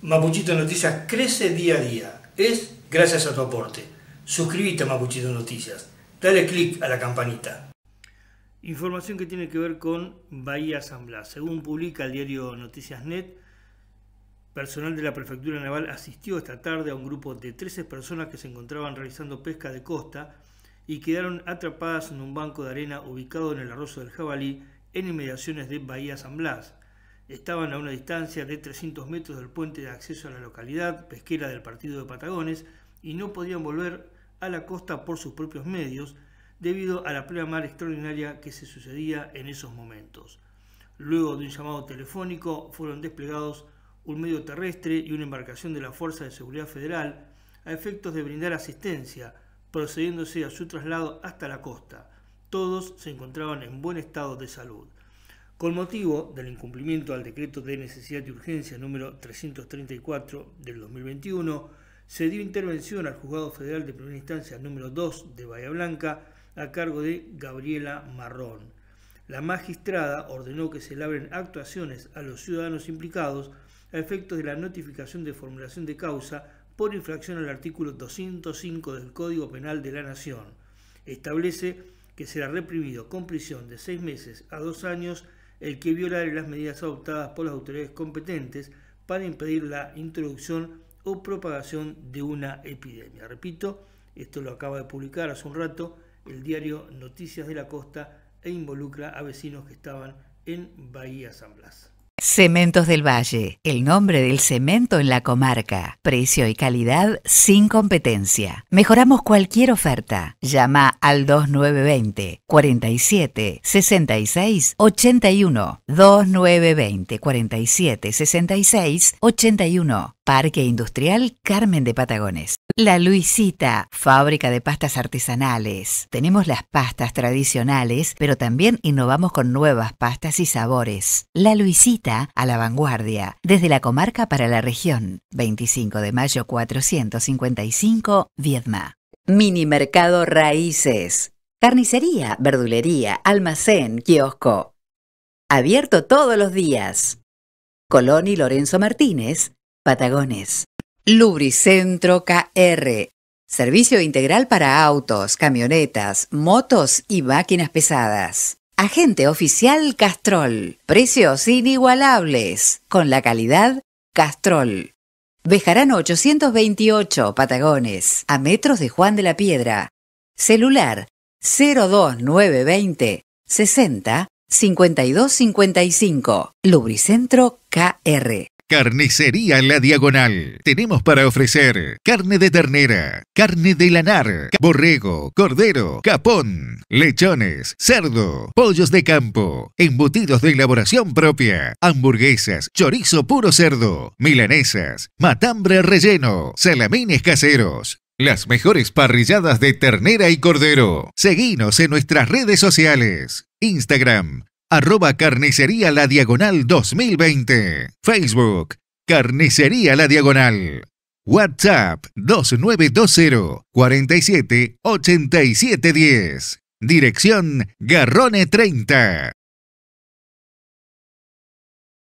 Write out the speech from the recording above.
Mapuchito Noticias crece día a día. Es gracias a tu aporte. Suscríbete a Mapuchito Noticias. Dale click a la campanita. Información que tiene que ver con Bahía San Blas. Según publica el diario Noticias Net, personal de la Prefectura Naval asistió esta tarde a un grupo de 13 personas que se encontraban realizando pesca de costa y quedaron atrapadas en un banco de arena ubicado en el arroz del jabalí en inmediaciones de Bahía San Blas. Estaban a una distancia de 300 metros del puente de acceso a la localidad pesquera del partido de Patagones y no podían volver a la costa por sus propios medios debido a la plena mar extraordinaria que se sucedía en esos momentos. Luego de un llamado telefónico fueron desplegados un medio terrestre y una embarcación de la Fuerza de Seguridad Federal a efectos de brindar asistencia, procediéndose a su traslado hasta la costa. Todos se encontraban en buen estado de salud. Con motivo del incumplimiento al decreto de necesidad y urgencia número 334 del 2021, se dio intervención al Juzgado Federal de Primera Instancia número 2 de Bahía Blanca a cargo de Gabriela Marrón. La magistrada ordenó que se labren actuaciones a los ciudadanos implicados a efectos de la notificación de formulación de causa por infracción al artículo 205 del Código Penal de la Nación. Establece que será reprimido con prisión de seis meses a dos años el que violare las medidas adoptadas por las autoridades competentes para impedir la introducción o propagación de una epidemia. Repito, esto lo acaba de publicar hace un rato el diario Noticias de la Costa e involucra a vecinos que estaban en Bahía San Blas. Cementos del Valle, el nombre del cemento en la comarca. Precio y calidad sin competencia. Mejoramos cualquier oferta. Llama al 2920 47 66 81. 2920 47 66 81. Parque Industrial Carmen de Patagones. La Luisita, fábrica de pastas artesanales. Tenemos las pastas tradicionales, pero también innovamos con nuevas pastas y sabores. La Luisita, a la vanguardia, desde la comarca para la región. 25 de mayo 455, Viedma. Mini Mercado Raíces. Carnicería, verdulería, almacén, kiosco. Abierto todos los días. Colón y Lorenzo Martínez, Patagones. Lubricentro KR. Servicio integral para autos, camionetas, motos y máquinas pesadas. Agente oficial Castrol. Precios inigualables. Con la calidad Castrol. Bejarano 828, Patagones, a metros de Juan de la Piedra. Celular 02920 60 5255. Lubricentro KR. Carnicería La Diagonal. Tenemos para ofrecer carne de ternera, carne de lanar, borrego, cordero, capón, lechones, cerdo, pollos de campo, embutidos de elaboración propia, hamburguesas, chorizo puro cerdo, milanesas, matambre relleno, salamines caseros. Las mejores parrilladas de ternera y cordero. Seguinos en nuestras redes sociales. Instagram, arroba carnicería la diagonal 2020. Facebook, carnicería la diagonal. WhatsApp 2920 47 Dirección Garrone 30.